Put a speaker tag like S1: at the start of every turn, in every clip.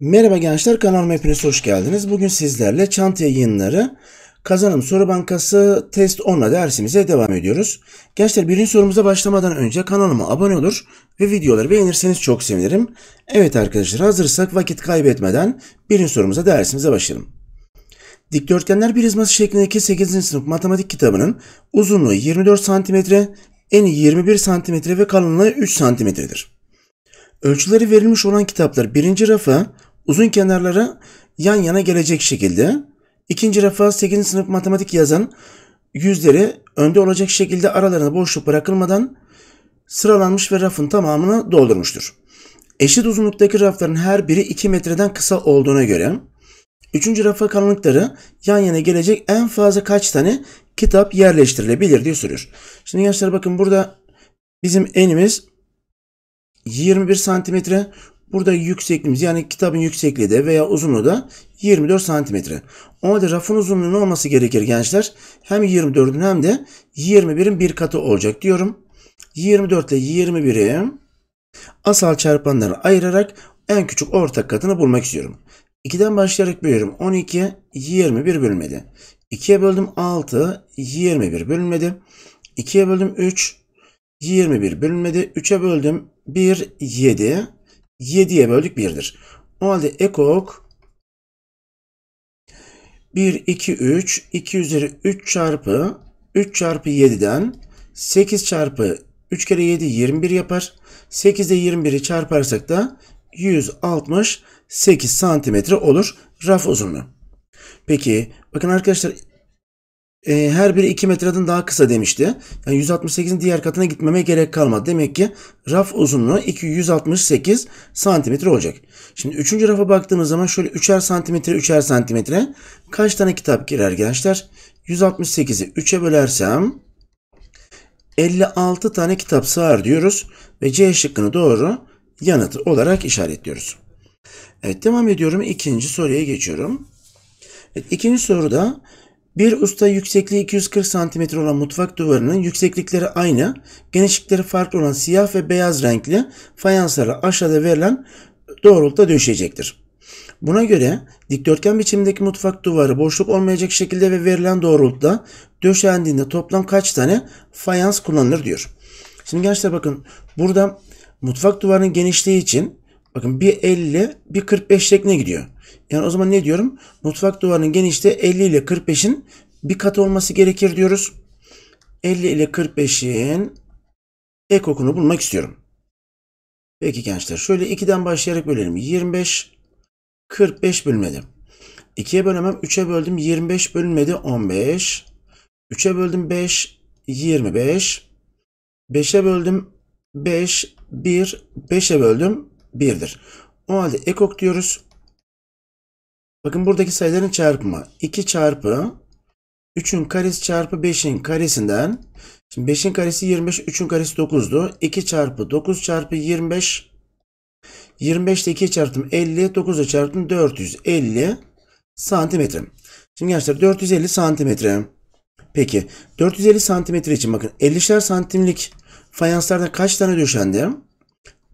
S1: Merhaba gençler kanalıma hepiniz hoş geldiniz. Bugün sizlerle çanta yayınları Kazanım Soru Bankası Test 10'la dersimize devam ediyoruz. Gençler birinci sorumuza başlamadan önce kanalıma abone olur ve videoları beğenirseniz çok sevinirim. Evet arkadaşlar hazırsak vakit kaybetmeden birinci sorumuza dersimize başlayalım. Dikdörtgenler prizması şeklindeki 8. sınıf matematik kitabının uzunluğu 24 cm, eni 21 cm ve kalınlığı 3 cm'dir. Ölçüleri verilmiş olan kitaplar birinci rafa uzun kenarlara yan yana gelecek şekilde, ikinci rafa 8. sınıf matematik yazan yüzleri önde olacak şekilde aralarına boşluk bırakılmadan sıralanmış ve rafın tamamını doldurmuştur. Eşit uzunluktaki rafların her biri 2 metreden kısa olduğuna göre Üçüncü rafa kalınlıkları yan yana gelecek en fazla kaç tane kitap yerleştirilebilir diye soruyor. Şimdi gençler bakın burada bizim enimiz 21 santimetre. Burada yüksekliğimiz yani kitabın yüksekliği de veya uzunluğu da 24 santimetre. O halde rafın uzunluğu ne olması gerekir gençler? Hem 24'ün hem de 21'in bir katı olacak diyorum. 24 ile 21'i asal çarpanlarına ayırarak en küçük ortak katını bulmak istiyorum. 2'den başlayarak bölüyorum. 12, 21 bölmedi. 2'ye böldüm 6 21 bölünmedi. 2'ye böldüm 3 21 bölünmedi. 3'e böldüm 1 7 7'ye böldük 1'dir. O halde ekok 1 2 3 2 üzeri 3 çarpı 3 çarpı 7'den 8 çarpı 3 kere 7 21 yapar. 8 21'i çarparsak da 168 santimetre olur raf uzunluğu. Peki bakın arkadaşlar e, her biri 2 metreden daha kısa demişti. Yani 168'in diğer katına gitmeme gerek kalmadı. Demek ki raf uzunluğu 268 santimetre olacak. Şimdi 3. rafa baktığımız zaman şöyle 3'er santimetre 3'er santimetre kaç tane kitap girer gençler? 168'i 3'e bölersem 56 tane kitap sığar diyoruz ve C şıkkını doğru yanıt olarak işaretliyoruz. Evet devam ediyorum. İkinci soruya geçiyorum. Evet, ikinci soruda bir usta yüksekliği 240 cm olan mutfak duvarının yükseklikleri aynı, genişlikleri farklı olan siyah ve beyaz renkli fayanslara aşağıda verilen doğrultuda döşeyecektir. Buna göre dikdörtgen biçimindeki mutfak duvarı boşluk olmayacak şekilde ve verilen doğrultuda döşendiğinde toplam kaç tane fayans kullanılır diyor. Şimdi gençler bakın burada mutfak duvarının genişliği için bakın bir 50 bir 45 şekline gidiyor. Yani o zaman ne diyorum? Mutfak duvarının genişliği 50 ile 45'in bir katı olması gerekir diyoruz. 50 ile 45'in ekokunu bulmak istiyorum. Peki gençler şöyle 2'den başlayarak bölelim. 25, 45 bölmedi. 2'ye bölemem 3'e böldüm 25 bölünmedi 15. 3'e böldüm 5, 25. 5'e böldüm 5, 1, 5'e böldüm 1'dir. O halde ekok diyoruz. Bakın buradaki sayıların çarpımı. 2 çarpı 3'ün karesi çarpı 5'in karesinden. Şimdi 5'in karesi 25, 3'ün karesi 9'du. 2 çarpı 9 çarpı 25. ile 2'ye çarptım 50, ile çarptım 450 santimetre. Şimdi gençler 450 santimetre. Peki 450 santimetre için bakın 50'şer santimlik fayanslardan kaç tane döşendi?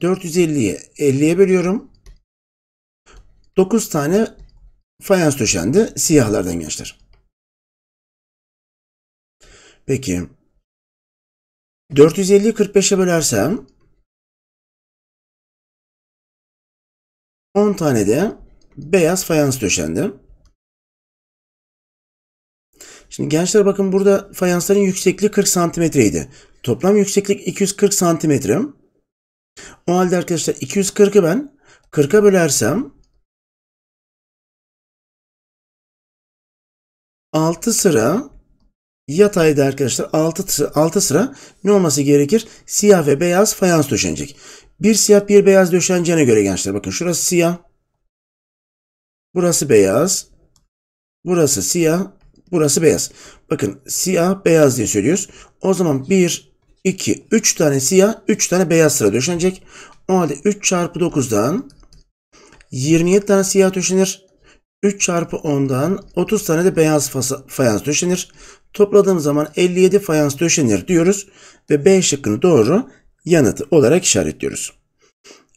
S1: 450'yi 50'ye bölüyorum. 9 tane Fayans döşendi. Siyahlardan gençler. Peki. 450'yi 45'e bölersem 10 tane de beyaz fayans döşendi. Şimdi gençler bakın burada fayansların yüksekliği 40 santimetreydi. Toplam yükseklik 240 santimetre. O halde arkadaşlar 240'ı ben 40'a bölersem 6 sıra yatayda arkadaşlar 6, 6 sıra ne olması gerekir? Siyah ve beyaz fayans döşenecek. Bir siyah bir beyaz döşeneceğine göre gençler bakın şurası siyah. Burası beyaz. Burası siyah. Burası beyaz. Bakın siyah beyaz diye söylüyoruz. O zaman 1, 2, 3 tane siyah 3 tane beyaz sıra döşenecek. O halde 3 çarpı 9'dan 27 tane siyah döşenir. 3 çarpı 10'dan 30 tane de beyaz fayans döşenir. Topladığım zaman 57 fayans döşenir diyoruz ve B şıkkını doğru yanıtı olarak işaretliyoruz.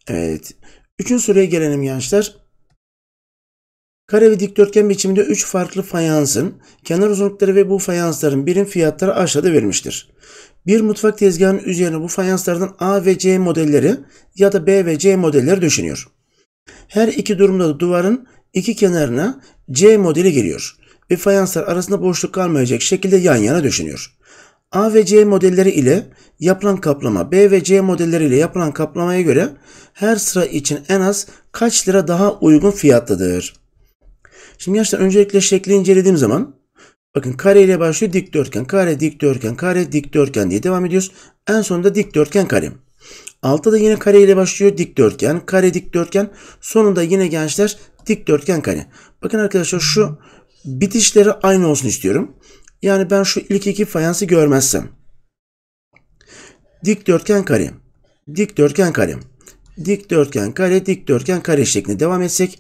S1: Evet. Üçüncü soruya gelelim gençler. Kare ve dikdörtgen biçiminde 3 farklı fayansın kenar uzunlukları ve bu fayansların birim fiyatları aşağıda verilmiştir. Bir mutfak tezgahının üzerine bu fayanslardan A ve C modelleri ya da B ve C modelleri döşeniyor. Her iki durumda da duvarın iki kenarına C modeli giriyor ve fayanslar arasında boşluk kalmayacak şekilde yan yana düşünüyor. A ve C modelleri ile yapılan kaplama, B ve C modelleri ile yapılan kaplamaya göre her sıra için en az kaç lira daha uygun fiyatlıdır? Şimdi gençler öncelikle şekli incelediğim zaman bakın kare ile başlıyor dikdörtgen, kare dikdörtgen, kare dikdörtgen diye devam ediyoruz. En sonunda dikdörtgen kare. Altta da yine kare ile başlıyor. Dikdörtgen, kare dikdörtgen. Sonunda yine gençler dikdörtgen kare. Bakın arkadaşlar şu bitişleri aynı olsun istiyorum. Yani ben şu ilk iki fayansı görmezsem. Dikdörtgen kare. Dikdörtgen kare. Dikdörtgen kare, dikdörtgen kare şeklinde devam etsek.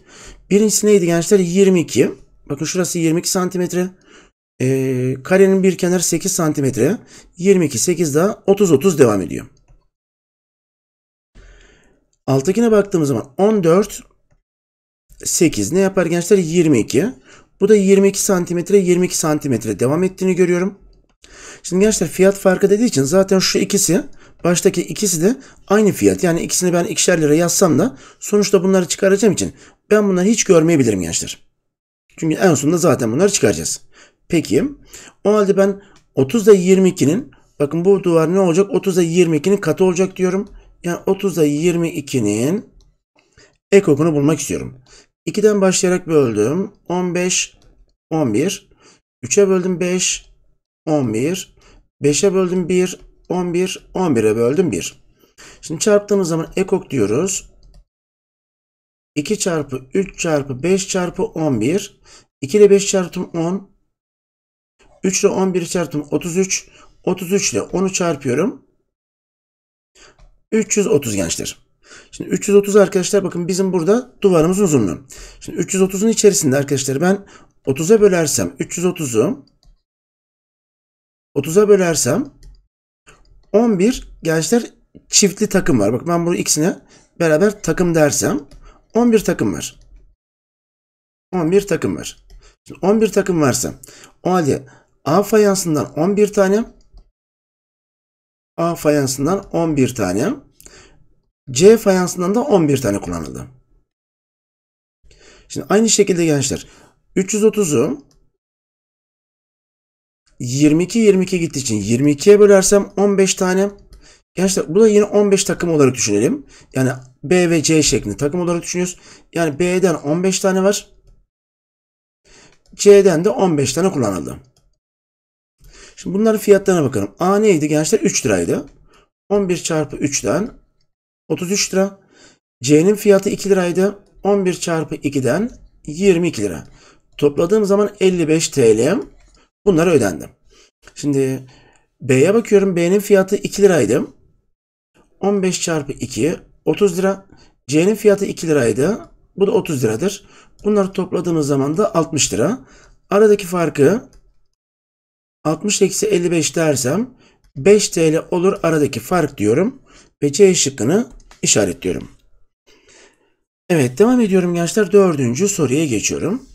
S1: Birincisi neydi gençler? 22. Bakın şurası 22 santimetre. Ee, karenin bir kenarı 8 santimetre. 22, 8 daha 30, 30 devam ediyor. Alttakine baktığımız zaman 14 8 ne yapar gençler? 22. Bu da 22 santimetre 22 santimetre devam ettiğini görüyorum. Şimdi gençler fiyat farkı dediği için zaten şu ikisi baştaki ikisi de aynı fiyat. Yani ikisini ben ikişer lira yazsam da sonuçta bunları çıkaracağım için ben bunları hiç görmeyebilirim gençler. Çünkü en sonunda zaten bunları çıkaracağız. Peki o halde ben 30 da 22'nin bakın bu duvar ne olacak? 30 da 22'nin katı olacak diyorum. Yani 30'a 22'nin ekokunu bulmak istiyorum. 2'den başlayarak böldüm. 15, 11. 3'e böldüm 5, 11. 5'e böldüm 1, 11. 11'e böldüm 1. Şimdi çarptığımız zaman ekok diyoruz. 2 çarpı 3 çarpı 5 çarpı 11. 2 ile 5 çarptım 10. 3 ile 11 çarptım 33. 33 ile 10'u çarpıyorum. 330 gençler. Şimdi 330 arkadaşlar bakın bizim burada duvarımızın uzunluğu. Şimdi 330'un içerisinde arkadaşlar ben 30'a bölersem 330'u 30'a bölersem 11 gençler çiftli takım var. Bak ben bunu ikisine beraber takım dersem 11 takım var. 11 takım var. Şimdi 11 takım varsa o halde A fayansından 11 tane A fayansından 11 tane. C fayansından da 11 tane kullanıldı. Şimdi aynı şekilde gençler 330'u 22 22 gittiği için 22'ye bölersem 15 tane. Gençler bu da yine 15 takım olarak düşünelim. Yani B ve C şeklinde takım olarak düşünüyoruz. Yani B'den 15 tane var. C'den de 15 tane kullanıldı. Şimdi bunların fiyatlarına bakalım. A neydi gençler? 3 liraydı. 11 çarpı 3'ten 33 lira. C'nin fiyatı 2 liraydı. 11 çarpı 2'den 22 lira. Topladığım zaman 55 TL bunlara ödendi. Şimdi B'ye bakıyorum. B'nin fiyatı 2 liraydı. 15 çarpı 2 30 lira. C'nin fiyatı 2 liraydı. Bu da 30 liradır. Bunları topladığımız zaman da 60 lira. Aradaki farkı 60 eksi 55 dersem 5 TL olur aradaki fark diyorum. Ve C şıkkını işaretliyorum. Evet devam ediyorum gençler. Dördüncü soruya geçiyorum.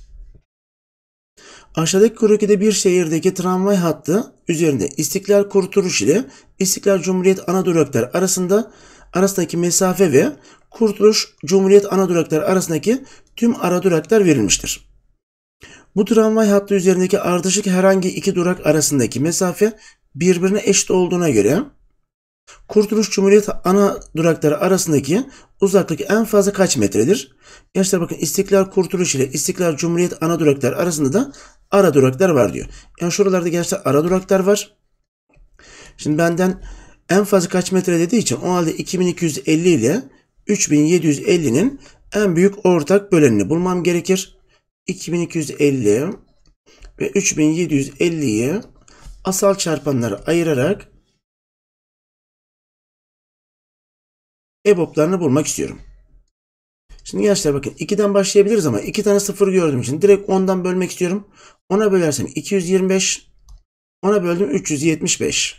S1: Aşağıdaki krokide bir şehirdeki tramvay hattı üzerinde İstiklal Kurtuluş ile İstiklal Cumhuriyet ana duraklar arasında arasındaki mesafe ve Kurtuluş Cumhuriyet ana duraklar arasındaki tüm ara duraklar verilmiştir. Bu tramvay hattı üzerindeki ardışık herhangi iki durak arasındaki mesafe birbirine eşit olduğuna göre Kurtuluş Cumhuriyet ana durakları arasındaki uzaklık en fazla kaç metredir? Gençler bakın İstiklal Kurtuluş ile İstiklal Cumhuriyet ana durakları arasında da ara duraklar var diyor. Yani şuralarda gençler ara duraklar var. Şimdi benden en fazla kaç metre dediği için o halde 2250 ile 3750'nin en büyük ortak bölenini bulmam gerekir. 2250 ve 3750'yi asal çarpanlara ayırarak EBOB'larını bulmak istiyorum. Şimdi gençler bakın 2'den başlayabiliriz ama 2 tane 0 gördüğüm için direkt 10'dan bölmek istiyorum. 10'a bölersem 225, 10'a böldüm 375.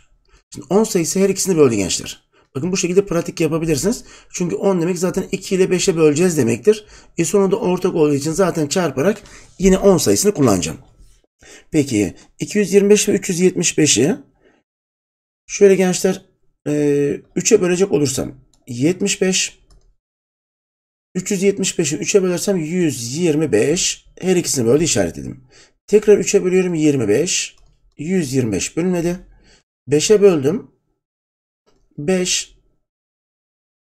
S1: Şimdi 10 sayısı her ikisini böldü gençler. Bakın bu şekilde pratik yapabilirsiniz. Çünkü 10 demek zaten 2 ile 5'e böleceğiz demektir. E sonunda ortak olduğu için zaten çarparak yine 10 sayısını kullanacağım. Peki 225 ve 375'i şöyle gençler 3'e bölecek olursam 75 375'i 3'e bölersem 125 her ikisini böyle işaretledim. Tekrar 3'e bölüyorum 25 125 bölünmedi. 5'e böldüm 5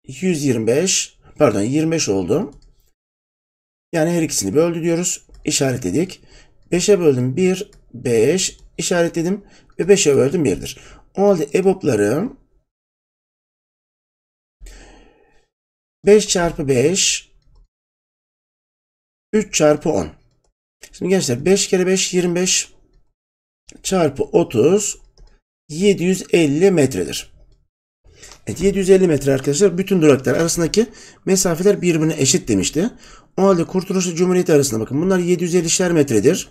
S1: 125 pardon 25 oldu. Yani her ikisini böldü diyoruz. İşaretledik. 5'e böldüm 1, 5 işaretledim ve 5'e böldüm 1'dir. O halde EBOB'ları 5 çarpı 5 3 çarpı 10. Şimdi gençler 5 kere 5 25 çarpı 30 750 metredir. Evet 750 metre arkadaşlar bütün duraklar arasındaki mesafeler birbirine eşit demişti. O halde Kurtuluşlu Cumhuriyeti arasında bakın bunlar 750'şer metredir.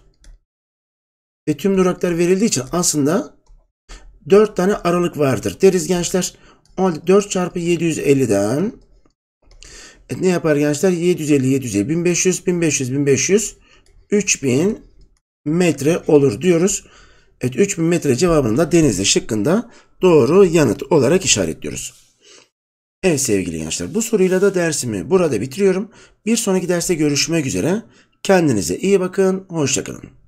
S1: Ve tüm duraklar verildiği için aslında 4 tane aralık vardır deriz gençler. O halde 4 çarpı 750'den evet, ne yapar gençler? 750, 750, 1500, 1500, 1500, 3000 metre olur diyoruz. Evet 3000 metre cevabını da Denizli şıkkında doğru yanıt olarak işaretliyoruz. Evet sevgili gençler bu soruyla da dersimi burada bitiriyorum. Bir sonraki derste görüşmek üzere. Kendinize iyi bakın. Hoşçakalın.